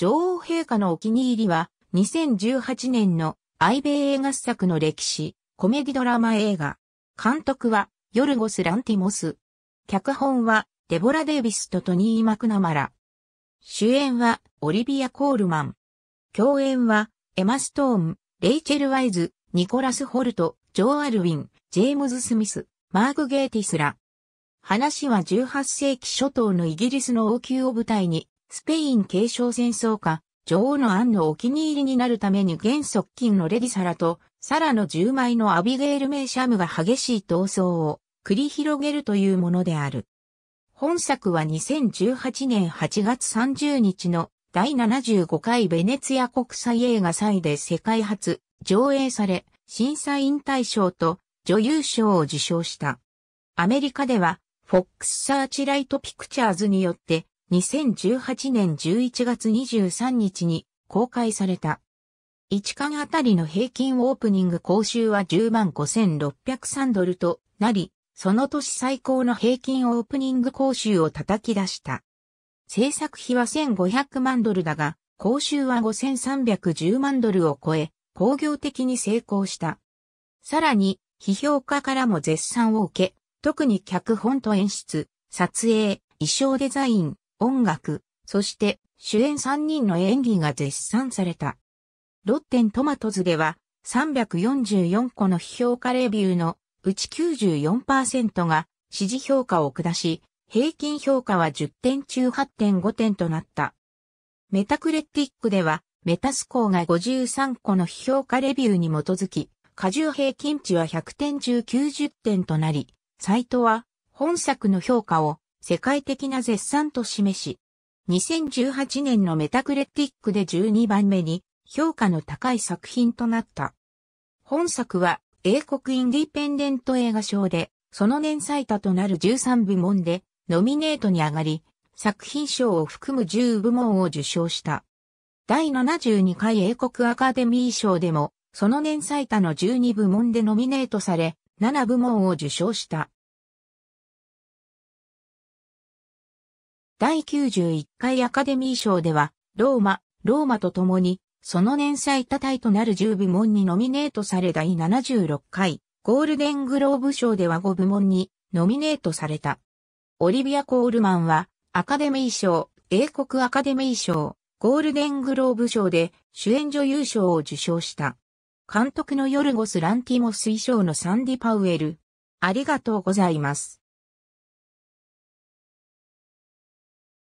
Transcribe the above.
女王陛下のお気に入りは、2018年の愛米映画作の歴史、コメディドラマ映画。監督は、ヨルゴス・ランティモス。脚本は、デボラ・デイビスとトニー・マクナマラ。主演は、オリビア・コールマン。共演は、エマ・ストーン、レイチェル・ワイズ、ニコラス・ホルト、ジョー・アルウィン、ジェームズ・スミス、マーグ・ゲーティスら。話は18世紀初頭のイギリスの王宮を舞台に、スペイン継承戦争下、女王のアンのお気に入りになるために現側近のレディサラと、サラの10枚のアビゲール・メイシャムが激しい闘争を繰り広げるというものである。本作は2018年8月30日の第75回ベネツィア国際映画祭で世界初上映され、審査員大賞と女優賞を受賞した。アメリカでは、フォックスサーチライトピクチャーズによって2018年11月23日に公開された。1巻あたりの平均オープニング講習は10万5603ドルとなり、その年最高の平均オープニング講習を叩き出した。制作費は1500万ドルだが、講習は5310万ドルを超え、工業的に成功した。さらに、批評家からも絶賛を受け、特に脚本と演出、撮影、衣装デザイン、音楽、そして主演3人の演技が絶賛された。ロッテントマトズでは344個の批評家レビューのうち94%が支持評価を下し、平均評価は10点中8.5点となった。メタクレティックでは、メタスコーが53個の批評価レビューに基づき、過重平均値は100点中90点となり、サイトは本作の評価を世界的な絶賛と示し、2018年のメタクレティックで12番目に評価の高い作品となった。本作は英国インディペンデント映画賞で、その年最多となる13部門でノミネートに上がり、作品賞を含む10部門を受賞した。第72回英国アカデミー賞でも、その年最多の12部門でノミネートされ、7部門を受賞した。第91回アカデミー賞では、ローマ、ローマと共に、その年最多タイとなる10部門にノミネートされ第76回、ゴールデングローブ賞では5部門にノミネートされた。オリビア・コールマンは、アカデミー賞、英国アカデミー賞、ゴールデングローブ賞で主演女優賞を受賞した。監督のヨルゴス・ランティモス衣装のサンディ・パウエル。ありがとうございます。